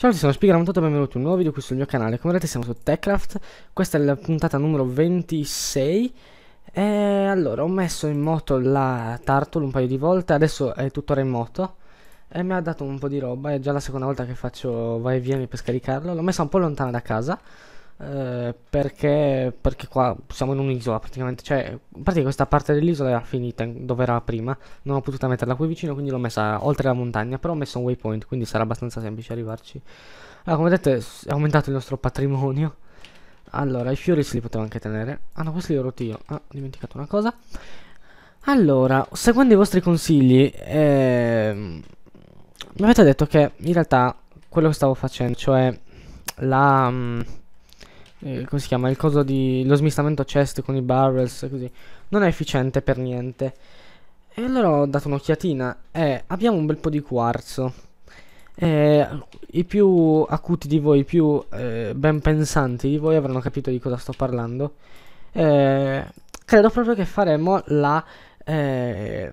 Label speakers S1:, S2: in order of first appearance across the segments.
S1: Ciao, a tutti, sono Spiegramutato e benvenuti a un nuovo video qui sul mio canale. Come vedete siamo su Techcraft, questa è la puntata numero 26. E allora, ho messo in moto la Tartle un paio di volte, adesso è tuttora in moto. E mi ha dato un po' di roba, è già la seconda volta che faccio vai e vieni per scaricarlo. L'ho messa un po' lontana da casa. Eh, perché, perché, qua siamo in un'isola praticamente, cioè in pratica questa parte dell'isola era finita dove era prima, non ho potuto metterla qui vicino quindi l'ho messa oltre la montagna, però ho messo un waypoint quindi sarà abbastanza semplice arrivarci. Allora ah, come vedete è aumentato il nostro patrimonio, allora i fiori se li potevo anche tenere, ah no questi li ho rotti io, ah ho dimenticato una cosa. Allora, seguendo i vostri consigli, ehm, mi avete detto che in realtà quello che stavo facendo, cioè la... Mh, mm, eh, come si chiama, il coso di, lo smistamento chest con i barrels, così, non è efficiente per niente. E allora ho dato un'occhiatina e eh, abbiamo un bel po' di quarzo. Eh, I più acuti di voi, i più eh, ben pensanti di voi avranno capito di cosa sto parlando. Eh, credo proprio che faremo la, eh,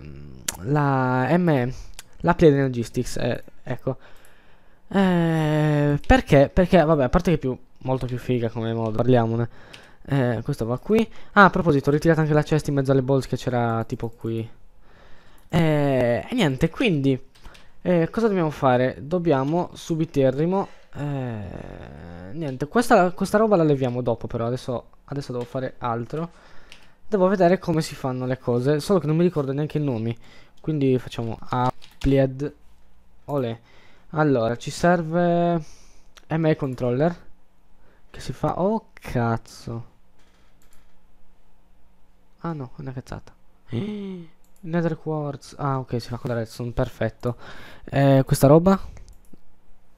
S1: la ME, la Play Energistics, eh, ecco. perché? Perché, vabbè, a parte che più molto più figa come modo, parliamone. Eh, questo va qui. Ah, a proposito, ho ritirato anche la cesta in mezzo alle balls che c'era tipo qui. Eh, e eh, niente, quindi eh, cosa dobbiamo fare? Dobbiamo subiterrimo. Eh, niente, questa, questa, roba la leviamo dopo però, adesso, adesso devo fare altro. Devo vedere come si fanno le cose, solo che non mi ricordo neanche i nomi. Quindi facciamo applied. Olè. Allora, ci serve ME controller. Che si fa... Oh cazzo. Ah no, una cazzata. Nether Quartz. Ah ok, si fa con la redstone, perfetto. Eh, questa roba?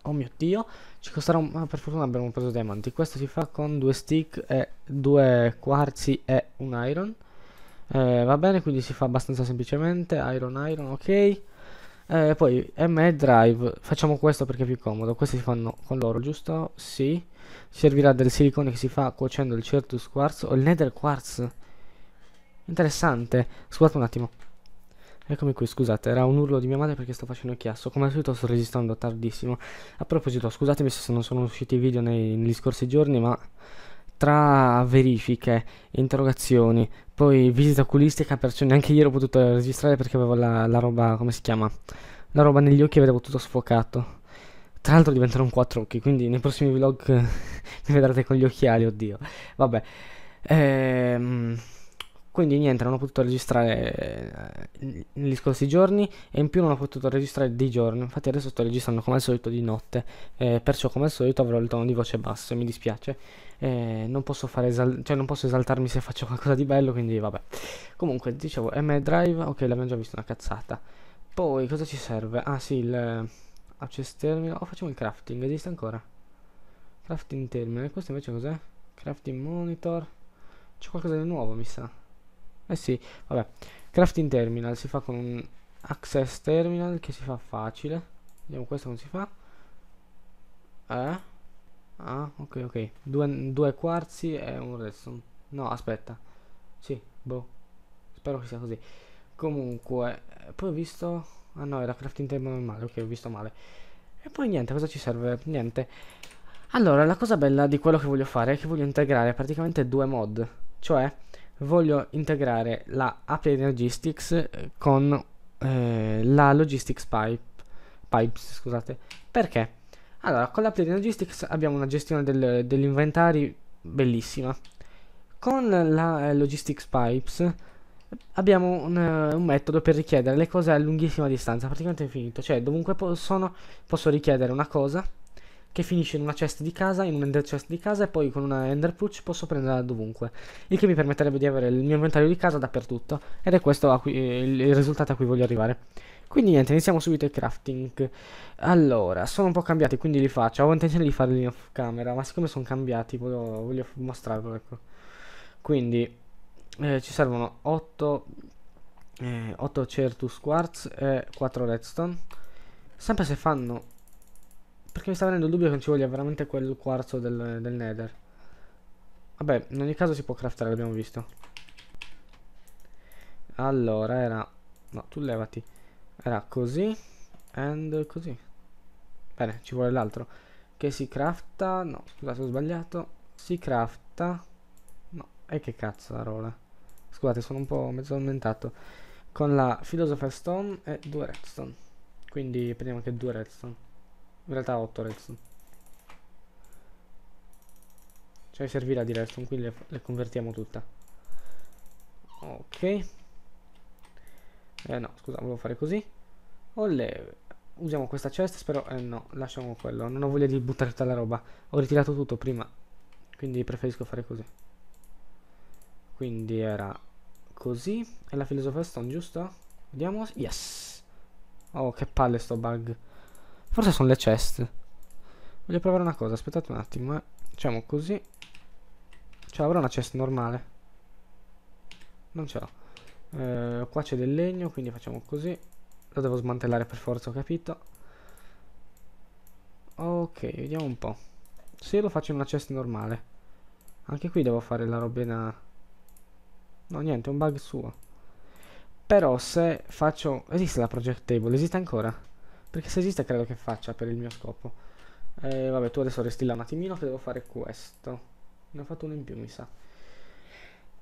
S1: Oh mio dio. Ci costerà un... Ah, per fortuna abbiamo preso diamanti. Questo si fa con due stick e due quarzi e un iron. Eh, va bene, quindi si fa abbastanza semplicemente. Iron, iron, ok eh, poi M e drive facciamo questo perché è più comodo questi si fanno con l'oro giusto? sì servirà del silicone che si fa cuocendo il certus quartz o il nether quartz interessante scusate un attimo Eccomi qui, scusate, era un urlo di mia madre perché sto facendo il chiasso. Come al solito sto registrando tardissimo. A proposito, scusatemi se non sono usciti i video nei, negli scorsi giorni, ma tra verifiche, interrogazioni, poi visita oculistica, perciò neanche ieri ho potuto registrare perché avevo la, la roba, come si chiama? La roba negli occhi e avevo tutto sfocato. Tra l'altro diventerò quattro occhi, quindi nei prossimi vlog mi vedrete con gli occhiali, oddio. Vabbè. Ehm quindi niente non ho potuto registrare eh, negli scorsi giorni e in più non ho potuto registrare di giorno infatti adesso sto registrando come al solito di notte eh, perciò come al solito avrò il tono di voce basso e mi dispiace eh, non, posso fare esal- cioè, non posso esaltarmi se faccio qualcosa di bello quindi vabbè comunque dicevo M Drive ok l'abbiamo già visto una cazzata poi cosa ci serve ah sì il access ah, terminal oh facciamo il crafting esiste ancora crafting terminal questo invece cos'è crafting monitor c'è qualcosa di nuovo mi sa eh sì, vabbè. Crafting terminal si fa con un access terminal che si fa facile. Vediamo questo come si fa. Eh? Ah, ok, ok. Due, due quarzi e un redstone. No, aspetta. Sì, boh. Spero che sia così. Comunque, poi ho visto... Ah no, era crafting terminal normale, ok, ho visto male. E poi niente, cosa ci serve? Niente. Allora, la cosa bella di quello che voglio fare è che voglio integrare praticamente due mod. Cioè, voglio integrare la API Logistics eh, con eh, la Logistics Pipe, Pipes, scusate. Perché? Allora, con l'API Logistics abbiamo una gestione del, degli inventari bellissima. Con la eh, Logistics Pipes abbiamo un, eh, un, metodo per richiedere le cose a lunghissima distanza, praticamente infinito. Cioè, dovunque po sono, posso richiedere una cosa che finisce in una chest di casa, in un ender chest di casa e poi con una ender pouch posso prenderla dovunque, il che mi permetterebbe di avere il mio inventario di casa dappertutto ed è questo cui, eh, il risultato a cui voglio arrivare. Quindi niente, iniziamo subito il crafting. Allora, sono un po' cambiati, quindi li faccio. Avevo intenzione di farli off camera, ma siccome sono cambiati, voglio, voglio mostrarvelo, ecco. Quindi, eh, ci servono 8, 8 eh, Certus Quartz e 4 Redstone. Sempre se fanno perché mi sta venendo il dubbio che non ci voglia veramente quel quarzo del, del nether. Vabbè, in ogni caso si può craftare, l'abbiamo visto. Allora, era... No, tu levati. Era così. And così. Bene, ci vuole l'altro. Che si crafta... No, scusate, ho sbagliato. Si crafta... No, e che cazzo la rola. Scusate, sono un po' mezzo aumentato. Con la Philosopher Stone e due Redstone. Quindi prendiamo anche due Redstone. In realtà 8 redstone. Cioè servirà di redstone, quindi le, le convertiamo tutte. Ok. Eh no, scusa, volevo fare così. Olle, usiamo questa chest, spero... Eh no, lasciamo quello. Non ho voglia di buttare tutta la roba. Ho ritirato tutto prima, quindi preferisco fare così. Quindi era così. E la filosofia stone, giusto? Vediamo. Yes! Oh, che palle sto bug. Forse sono le chest. Voglio provare una cosa, aspettate un attimo, eh. Facciamo così. Cioè, avrò una chest normale? Non ce l'ho. Eh, qua c'è del legno, quindi facciamo così. Lo devo smantellare per forza, ho capito. Ok, vediamo un po'. Se lo faccio in una chest normale. Anche qui devo fare la robina... No, niente, è un bug suo. Però se faccio... Esiste la project table? Esiste ancora? Perché se esiste credo che faccia per il mio scopo. Eh, vabbè, tu adesso resti là un attimino che devo fare questo. Ne ho fatto uno in più, mi sa.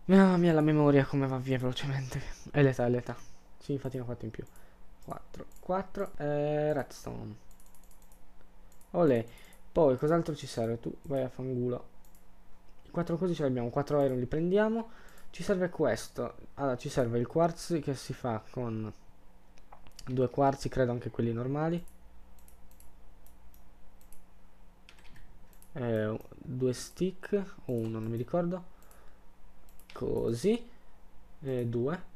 S1: Mamma mia, la memoria come va via velocemente. È l'età, è l'età. Sì, infatti ne ho fatto in più. 4, 4, eh, redstone. Olè. Poi, cos'altro ci serve? Tu vai a fangulo. 4 cose ce le abbiamo 4 iron li prendiamo. Ci serve questo. Allora, ci serve il quartz che si fa con due quarzi credo anche quelli normali eh, due stick o uno non mi ricordo così eh, due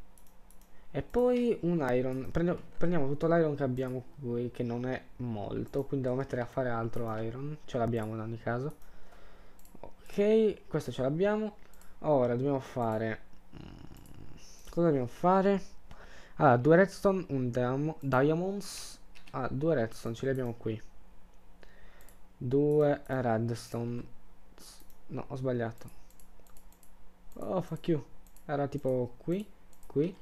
S1: e poi un iron Prendo, prendiamo tutto l'iron che abbiamo qui che non è molto quindi devo mettere a fare altro iron ce l'abbiamo in ogni caso ok questo ce l'abbiamo ora dobbiamo fare mm, cosa dobbiamo fare allora, due redstone, un diamonds. Ah, due redstone, ce li abbiamo qui. Due redstone. No, ho sbagliato. Oh, fuck you. Era tipo qui, qui.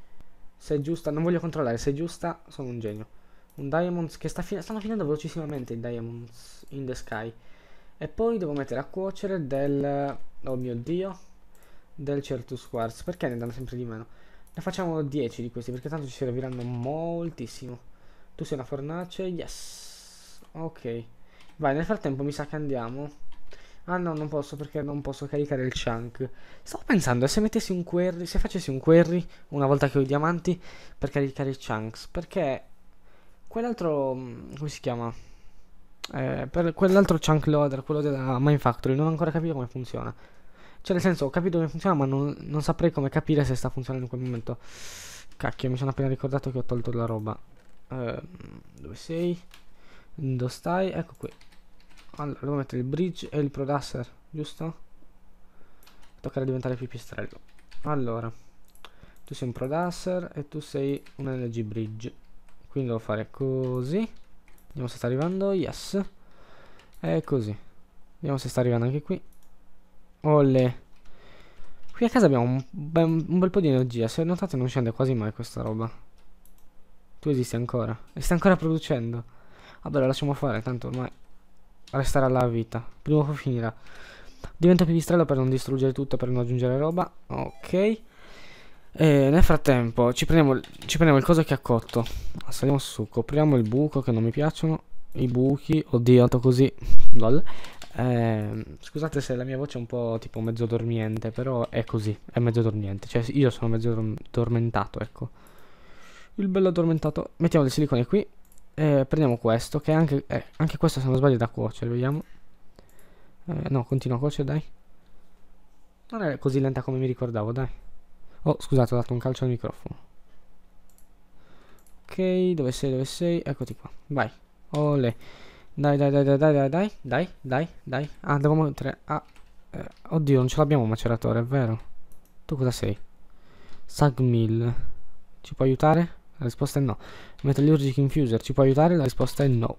S1: Se è giusta, non voglio controllare, se è giusta sono un genio. Un diamonds che sta fin stanno finendo velocissimamente i diamonds in the sky. E poi devo mettere a cuocere del... Oh mio dio. Del Certus Quartz. Perché ne danno sempre di meno? Ne facciamo 10 di questi perché tanto ci serviranno moltissimo. Tu sei una fornace? Yes. Ok. Vai, nel frattempo mi sa che andiamo. Ah no, non posso perché non posso caricare il chunk. Stavo pensando, eh, se mettessi un query, se facessi un query una volta che ho i diamanti per caricare i chunks, perché quell'altro, mm, come si chiama? Eh, per quell'altro chunk loader, quello della Mine Factory, non ho ancora capito come funziona. Cioè, nel senso, ho capito come funziona, ma non, non saprei come capire se sta funzionando in quel momento. Cacchio, mi sono appena ricordato che ho tolto la roba. Uh, dove sei? Dove stai? Ecco qui. Allora, devo mettere il bridge e il producer, giusto? Toccare a diventare pipistrello. Allora, tu sei un producer e tu sei un LG bridge. Quindi devo fare così. Vediamo se sta arrivando. Yes. E così. Vediamo se sta arrivando anche qui. Olle. Qui a casa abbiamo un, be un bel po' di energia. Se notate non scende quasi mai questa roba. Tu esisti ancora. E sta ancora producendo. Vabbè, lo lasciamo fare, tanto ormai resterà alla vita. Prima o poi finirà. Divento pipistrello per non distruggere tutto, per non aggiungere roba. Ok. E nel frattempo ci prendiamo, ci prendiamo il coso che ha cotto. Saliamo su, copriamo il buco che non mi piacciono. I buchi, oddio, così. Lol. Eh, scusate se la mia voce è un po' tipo mezzo dormiente, però è così, è mezzo dormiente. Cioè io sono mezzo addormentato, ecco. Il bello addormentato. Mettiamo del silicone qui. Eh, prendiamo questo, che anche, eh, anche questo se non sbaglio è da cuocere, vediamo. Eh, no, continua a cuocere, dai. Non è così lenta come mi ricordavo, dai. Oh, scusate, ho dato un calcio al microfono. Ok, dove sei, dove sei? Eccoti qua, vai. Ole. Dai, dai, dai, dai, dai, dai, dai, dai, dai. Ah, devo mettere... Ah, eh, oddio, non ce l'abbiamo un maceratore, è vero. Tu cosa sei? Sagmil. Ci può aiutare? La risposta è no. Metallurgic Infuser, ci può aiutare? La risposta è no.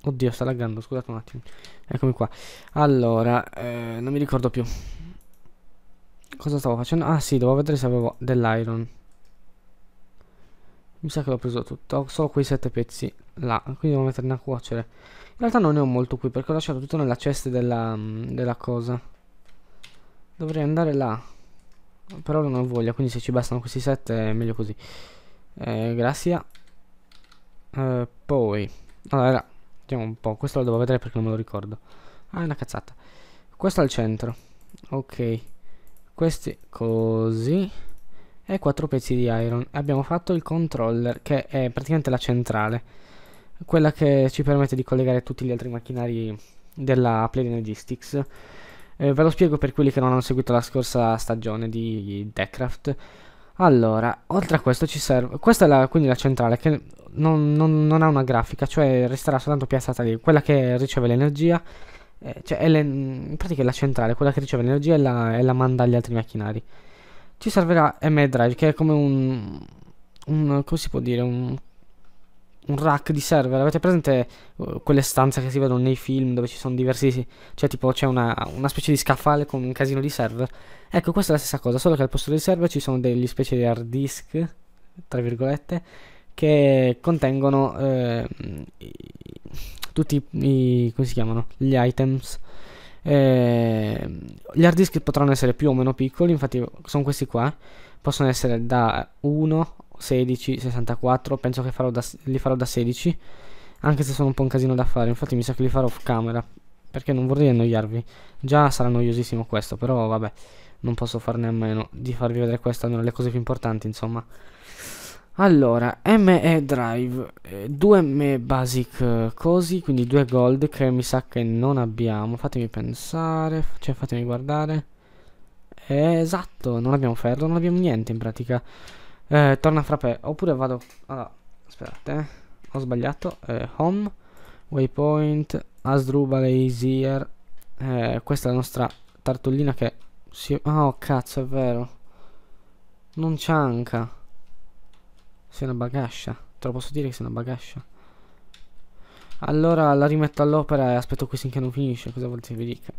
S1: Oddio, sta laggando, scusate un attimo. Eccomi qua. Allora, eh, non mi ricordo più. Cosa stavo facendo? Ah, sì, devo vedere se avevo dell'iron mi sa che l'ho preso tutto ho solo quei sette pezzi là quindi devo metterne a cuocere in realtà non ne ho molto qui perché ho lasciato tutto nella cesta della, mm, della cosa dovrei andare là però non ho voglia quindi se ci bastano questi sette è meglio così eh, grazie eh, poi allora vediamo un po' questo lo devo vedere perché non me lo ricordo ah è una cazzata questo al centro ok questi così e 4 pezzi di iron. Abbiamo fatto il controller che è praticamente la centrale, quella che ci permette di collegare tutti gli altri macchinari della Play Logistics. Eh, ve lo spiego per quelli che non hanno seguito la scorsa stagione di Deckcraft Allora, oltre a questo ci serve... Questa è la, quindi la centrale che non, non, non, ha una grafica, cioè resterà soltanto piazzata lì. Quella che riceve l'energia, eh, cioè è le, in pratica è la centrale, quella che riceve l'energia e la, e la manda agli altri macchinari ci servirà M-Drive che è come un, un come si può dire un, un rack di server avete presente eh, quelle stanze che si vedono nei film dove ci sono diversi cioè tipo c'è una, una, specie di scaffale con un casino di server ecco questa è la stessa cosa solo che al posto dei server ci sono degli specie di hard disk tra virgolette che contengono eh, tutti i come si chiamano gli items eh, gli hard disk potranno essere più o meno piccoli, infatti sono questi qua, possono essere da 1, 16, 64, penso che farò da, li farò da 16, anche se sono un po' un casino da fare, infatti mi sa che li farò off camera, perché non vorrei annoiarvi, già sarà noiosissimo questo, però vabbè, non posso farne a meno di farvi vedere queste, almeno le cose più importanti insomma. Allora, ME Drive, 2 eh, ME Basic eh, Cosi, quindi 2 Gold che mi sa che non abbiamo. Fatemi pensare, cioè fatemi guardare. Eh, esatto, non abbiamo ferro, non abbiamo niente in pratica. Eh, torna frappè, oppure vado... Allora, aspettate, eh. ho sbagliato. Eh, home, Waypoint, Asdrubal, Easier. questa è la nostra tartullina che... Si... Ah, oh, cazzo, è vero. Non c'è anca. Sei una bagascia. Te lo posso dire che sei una bagascia. Allora la rimetto all'opera e aspetto qui finché non finisce. Cosa volete vi dica?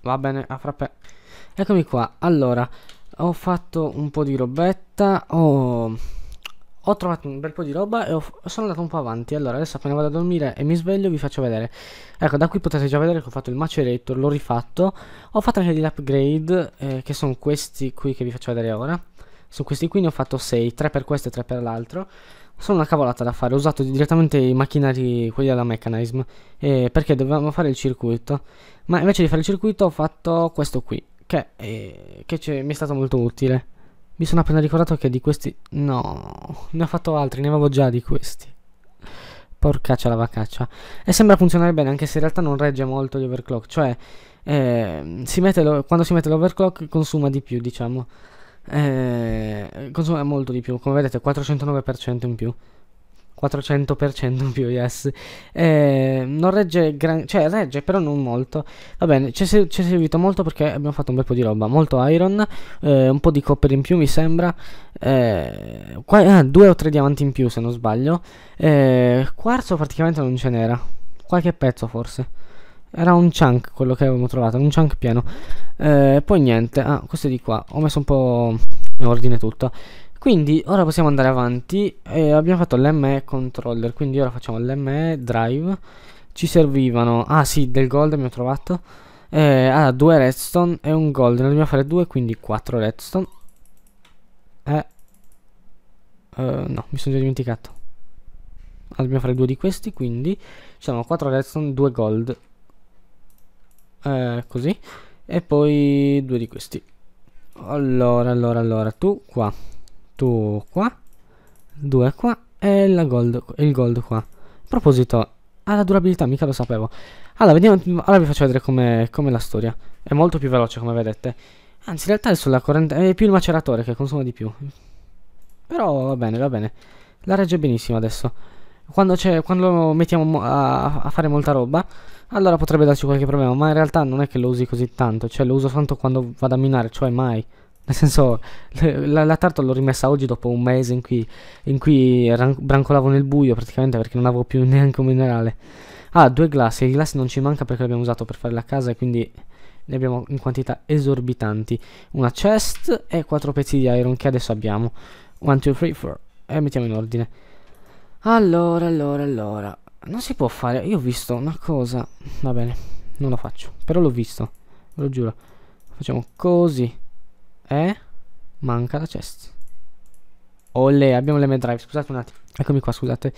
S1: Va bene, a frappè. Eccomi qua. Allora, ho fatto un po' di robetta. Ho, ho trovato un bel po' di roba e ho... sono andato un po' avanti. Allora, adesso appena vado a dormire e mi sveglio vi faccio vedere. Ecco, da qui potete già vedere che ho fatto il macerator, l'ho rifatto. Ho fatto anche degli upgrade, eh, che sono questi qui che vi faccio vedere ora. Su questi qui ne ho fatto 6, 3 per questo e 3 per l'altro. Sono una cavolata da fare, ho usato direttamente i macchinari, quelli della Mechanism, eh, perché dovevamo fare il circuito. Ma invece di fare il circuito ho fatto questo qui, che, eh, che mi è stato molto utile. Mi sono appena ricordato che di questi... No, ne ho fatto altri, ne avevo già di questi. Porcaccia la vacaccia. E sembra funzionare bene, anche se in realtà non regge molto gli overclock. Cioè, eh, si lo, quando si mette l'overclock consuma di più, diciamo eh, consuma molto di più, come vedete 409% in più. 400% in più, yes. Eh, non regge, gran... cioè regge però non molto. Va bene, ci è, servito molto perché abbiamo fatto un bel po' di roba. Molto iron, eh, un po' di copper in più mi sembra. Eh, qua... ah, due o tre diamanti in più se non sbaglio. Eh, quarzo praticamente non ce n'era. Qualche pezzo forse. Era un chunk quello che avevamo trovato, un chunk pieno. Eh, poi niente, ah, questo è di qua. Ho messo un po' in ordine tutto. Quindi ora possiamo andare avanti. Eh, abbiamo fatto l'ME controller, quindi ora facciamo l'ME drive. Ci servivano, ah sì, del gold abbiamo trovato. Eh, ah, due redstone e un gold. Ne dobbiamo fare due, quindi quattro redstone. Eh. Uh, no, mi sono già dimenticato. Ah, dobbiamo fare due di questi, quindi ci sono 4 redstone, 2 gold eh, così e poi due di questi allora allora allora tu qua tu qua due qua e la gold il gold qua a proposito alla durabilità mica lo sapevo allora vediamo allora vi faccio vedere come com la storia è molto più veloce come vedete anzi in realtà è sulla corrente è più il maceratore che consuma di più però va bene va bene la regge benissimo adesso quando, quando mettiamo a, a, fare molta roba, allora potrebbe darci qualche problema, ma in realtà non è che lo usi così tanto, cioè lo uso tanto quando vado a minare, cioè mai. Nel senso, la, la tarta l'ho rimessa oggi dopo un mese in cui, in cui brancolavo nel buio praticamente perché non avevo più neanche un minerale. Ah, due glassi, il glass non ci manca perché l'abbiamo usato per fare la casa e quindi ne abbiamo in quantità esorbitanti. Una chest e quattro pezzi di iron che adesso abbiamo. 1, 2, 3, 4. E mettiamo in ordine. Allora, allora, allora. Non si può fare. Io ho visto una cosa. Va bene, non la faccio. Però l'ho visto. Ve lo giuro. Facciamo così. E eh? manca la chest. Olle, abbiamo l'M drive. Scusate un attimo. Eccomi qua, scusate.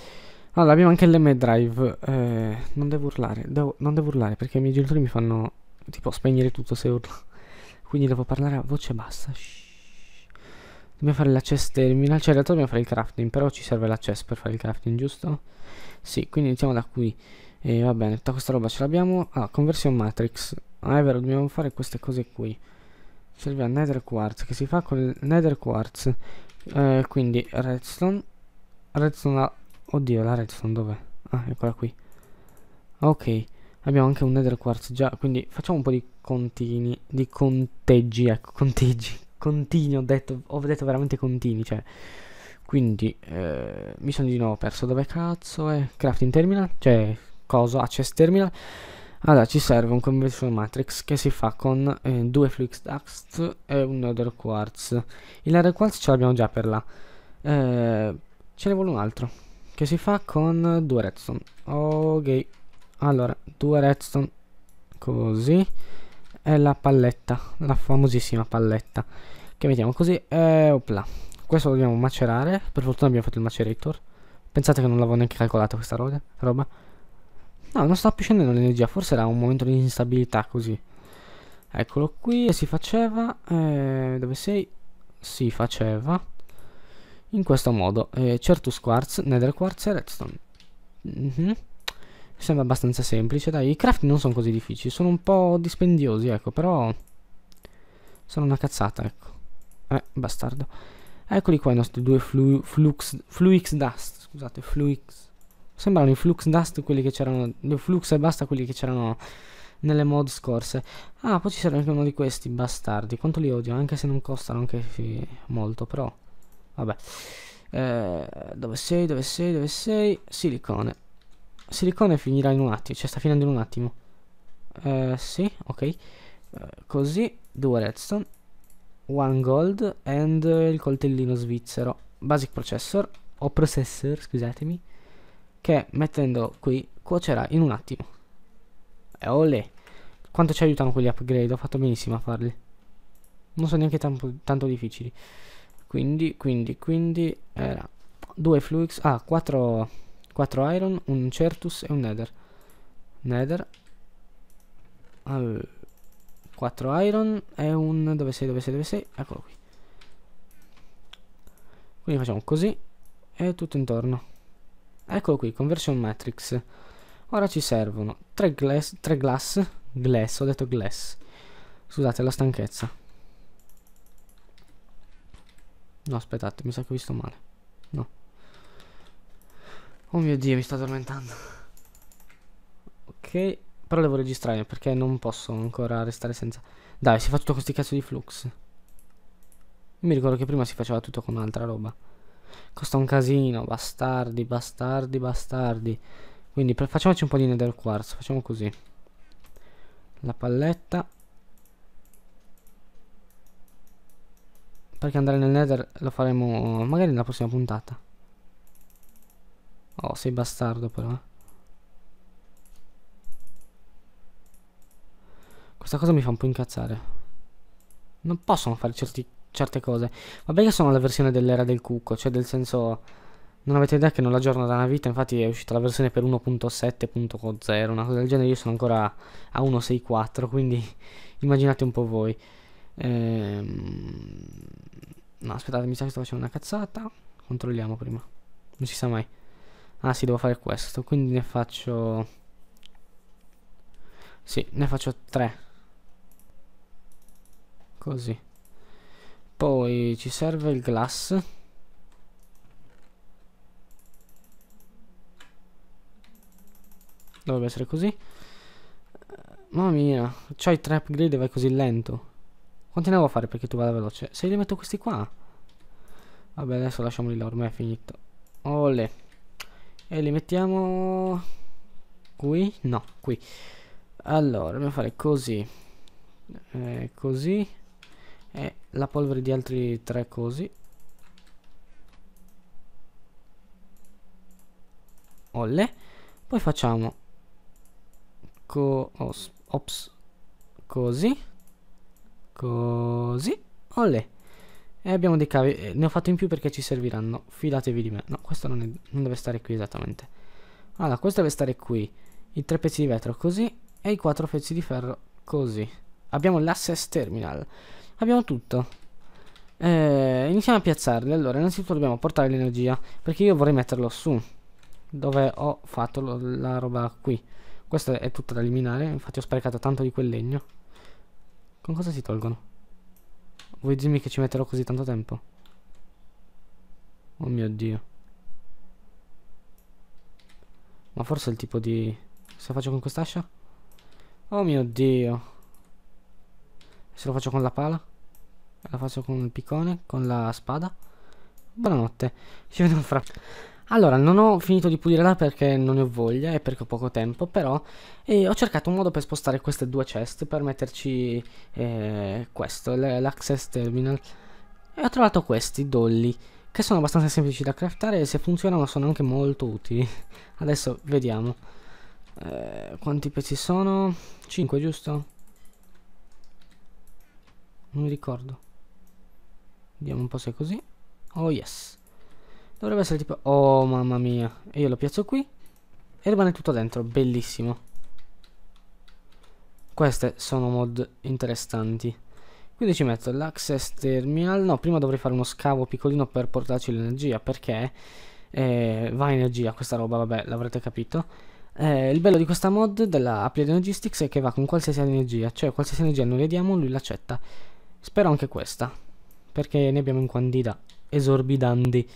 S1: Allora, abbiamo anche l'M drive. Eh, non devo urlare. Devo, non devo urlare perché i miei genitori mi fanno tipo spegnere tutto se urlo. Quindi devo parlare a voce bassa. Shh. Dobbiamo fare la chest terminal, cioè in realtà dobbiamo fare il crafting, però ci serve la chest per fare il crafting, giusto? Sì, quindi iniziamo da qui. E va bene, tutta questa roba ce l'abbiamo. Ah, conversion matrix. Ah, è vero, dobbiamo fare queste cose qui. Serve a nether quartz, che si fa con il nether quartz. Eh, quindi redstone. Redstone, a... oddio, la redstone dov'è? Ah, eccola qui. Ok, abbiamo anche un nether quartz già, quindi facciamo un po' di contini, di conteggi, ecco, conteggi, continui, ho detto, ho detto veramente continui, cioè. Quindi, eh, mi sono di nuovo perso dove cazzo è. Crafting terminal, cioè, cosa, access terminal. Allora, ci serve un conversion matrix che si fa con eh, due flux dust e un other quartz. Il other quartz ce l'abbiamo già per là. Eh, ce ne vuole un altro, che si fa con due redstone. Ok, allora, due redstone, così è la palletta, la famosissima palletta che mettiamo così e eh, opla. Questo lo dobbiamo macerare, per fortuna abbiamo fatto il macerator. Pensate che non l'avevo neanche calcolato questa roba. No, non sta più scendendo l'energia, forse era un momento di instabilità così. Eccolo qui, e si faceva, eh, dove sei? Si faceva in questo modo, eh, Certus Quartz, Nether Quartz e Redstone. Mm sembra abbastanza semplice, dai, i craft non sono così difficili, sono un po' dispendiosi, ecco, però sono una cazzata, ecco. Eh, bastardo. Eccoli qua i nostri due flu flux, Fluix Dust, scusate, flux Sembrano i Flux Dust quelli che c'erano, i Flux e basta quelli che c'erano nelle mod scorse. Ah, poi ci serve anche uno di questi bastardi, quanto li odio, anche se non costano anche sì, molto, però... Vabbè. Eh, dove sei, dove sei, dove sei? Silicone silicone finirà in un attimo, cioè sta finendo in un attimo. Uh, sì, ok. Uh, così, due redstone, one gold and uh, il coltellino svizzero. Basic processor, o processor, scusatemi, che mettendo qui cuocerà in un attimo. E eh, olè. Quanto ci aiutano quegli upgrade, ho fatto benissimo a farli. Non sono neanche tanto, tanto difficili. Quindi, quindi, quindi, era 2 flux, ah, quattro 4 iron, un certus e un nether. Nether. 4 iron e un... dove sei, dove sei, dove sei? Eccolo qui. Quindi facciamo così e tutto intorno. Eccolo qui, conversion matrix. Ora ci servono 3 glass, 3 glass, glass, ho detto glass. Scusate la stanchezza. No, aspettate, mi sa che ho visto male. No. Oh mio dio, mi sto addormentando. Ok, però devo registrare perché non posso ancora restare senza... Dai, si fa tutto con questi cazzo di flux. Mi ricordo che prima si faceva tutto con un'altra roba. Costa un casino, bastardi, bastardi, bastardi. Quindi facciamoci un po' di nether quartz, facciamo così. La palletta. Perché andare nel nether lo faremo magari nella prossima puntata. Oh, sei bastardo però. Eh. Questa cosa mi fa un po' incazzare. Non possono fare certi, certe cose. Vabbè che sono la versione dell'era del cucco, cioè del senso... Non avete idea che non l'aggiorno da una vita, infatti è uscita la versione per 1.7.0, una cosa del genere, io sono ancora a 1.64, quindi immaginate un po' voi. Ehm... No, aspettate, mi sa che sto facendo una cazzata. Controlliamo prima. Non si sa mai. Ah sì, devo fare questo, quindi ne faccio... Sì, ne faccio tre. Così. Poi ci serve il glass. Dovrebbe essere così. Mamma mia, c'hai tre upgrade e vai così lento. Quanti ne devo fare perché tu vada veloce? Se li metto questi qua. Vabbè, adesso lasciamoli là, ormai è finito. Olè e li mettiamo qui no qui allora dobbiamo fare così eh, così e la polvere di altri tre così olle poi facciamo co ops così così olle e abbiamo dei cavi, eh, ne ho fatto in più perché ci serviranno, fidatevi di me. No, questo non, è, non deve stare qui esattamente. Allora, questo deve stare qui. I tre pezzi di vetro così e i quattro pezzi di ferro così. Abbiamo l'assess terminal. Abbiamo tutto. Eh, iniziamo a piazzarli. Allora, innanzitutto dobbiamo portare l'energia. Perché io vorrei metterlo su. Dove ho fatto lo, la roba qui. Questa è tutta da eliminare. Infatti ho sprecato tanto di quel legno. Con cosa si tolgono? Vuoi dirmi che ci metterò così tanto tempo? Oh mio dio. Ma forse è il tipo di... Se lo faccio con quest'ascia? Oh mio dio. Se lo faccio con la pala? La faccio con il piccone? Con la spada? Buonanotte. Ci vediamo fra... Allora, non ho finito di pulirla perché non ne ho voglia e perché ho poco tempo, però eh, ho cercato un modo per spostare queste due chest, per metterci eh, questo, l'access terminal, e ho trovato questi dolli, che sono abbastanza semplici da craftare e se funzionano sono anche molto utili. Adesso vediamo. Eh, quanti pezzi sono? 5, giusto? Non mi ricordo. Vediamo un po' se è così. Oh yes. Dovrebbe essere tipo... Oh, mamma mia. E io lo piazzo qui. E rimane tutto dentro. Bellissimo. Queste sono mod interessanti. Quindi ci metto l'access terminal. No, prima dovrei fare uno scavo piccolino per portarci l'energia. Perché eh, va energia questa roba, vabbè, l'avrete capito. Eh, il bello di questa mod della Applied Logistics è che va con qualsiasi energia. Cioè, qualsiasi energia noi le diamo, lui l'accetta. Spero anche questa. Perché ne abbiamo in quantità esorbitanti.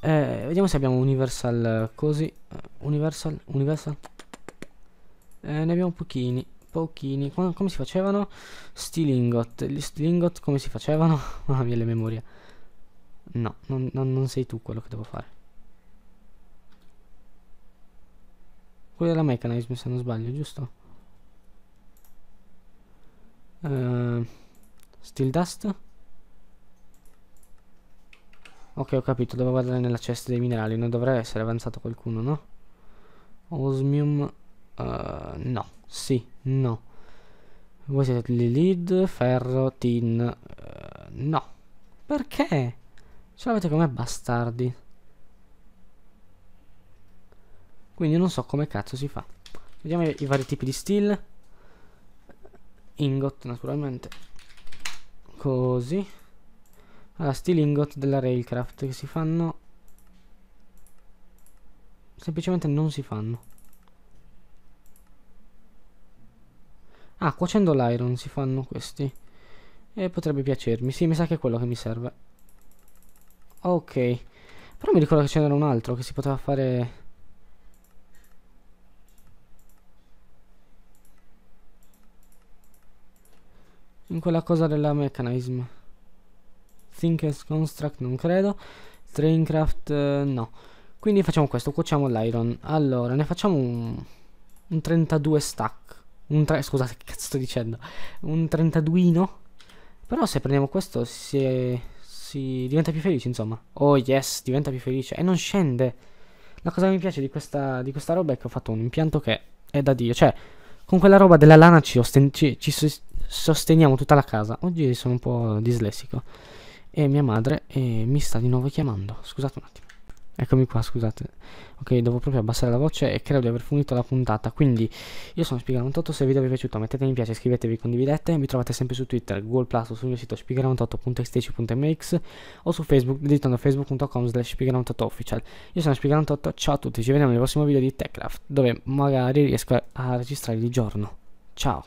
S1: Eh, vediamo se abbiamo Universal così. Eh, Universal, Universal. Eh, ne abbiamo pochini, pochini. Come, come si facevano? Stilingot. Gli stilingot come si facevano? Mamma mia, le memorie. No, non, non, non sei tu quello che devo fare. Quello della mechanism, se non sbaglio, giusto? Uh, steel dust? Ok, ho capito, devo guardare nella cesta dei minerali, non dovrebbe essere avanzato qualcuno, no? Osmium... Uh, no, sì, no. Voi siete lì lead, ferro, tin... Uh, no. Perché? Ce l'avete come bastardi. Quindi non so come cazzo si fa. Vediamo i vari tipi di steel. Ingot, naturalmente. Così. Allora, sti lingot della Railcraft che si fanno... Semplicemente non si fanno. Ah, cuocendo l'iron si fanno questi. E potrebbe piacermi. Sì, mi sa che è quello che mi serve. Ok. Però mi ricordo che ce n'era un altro che si poteva fare... In quella cosa della mechanism. Thinkers Construct non credo. Traincraft eh, no. Quindi facciamo questo, cuociamo l'iron. Allora, ne facciamo un, un 32 stack. Un tre, scusate, che cazzo sto dicendo? Un 32ino. Però se prendiamo questo si, si diventa più felice, insomma. Oh yes, diventa più felice. E non scende. La cosa che mi piace di questa, di questa roba è che ho fatto un impianto che è da Dio. Cioè, con quella roba della lana ci, ci, ci sosteniamo tutta la casa. Oggi sono un po' dislessico e mia madre eh, mi sta di nuovo chiamando. Scusate un attimo. Eccomi qua, scusate. Ok, devo proprio abbassare la voce e credo di aver finito la puntata. Quindi, io sono Spiegare98, se il video vi è piaciuto mettete mi piace, iscrivetevi, condividete. Mi trovate sempre su Twitter, Google Plus, sul mio sito spiegare98.xtc.mx o su Facebook, digitando facebook.com slash official Io sono Spiegare98, ciao a tutti, ci vediamo nel prossimo video di TechCraft, dove magari riesco a registrare di giorno. Ciao!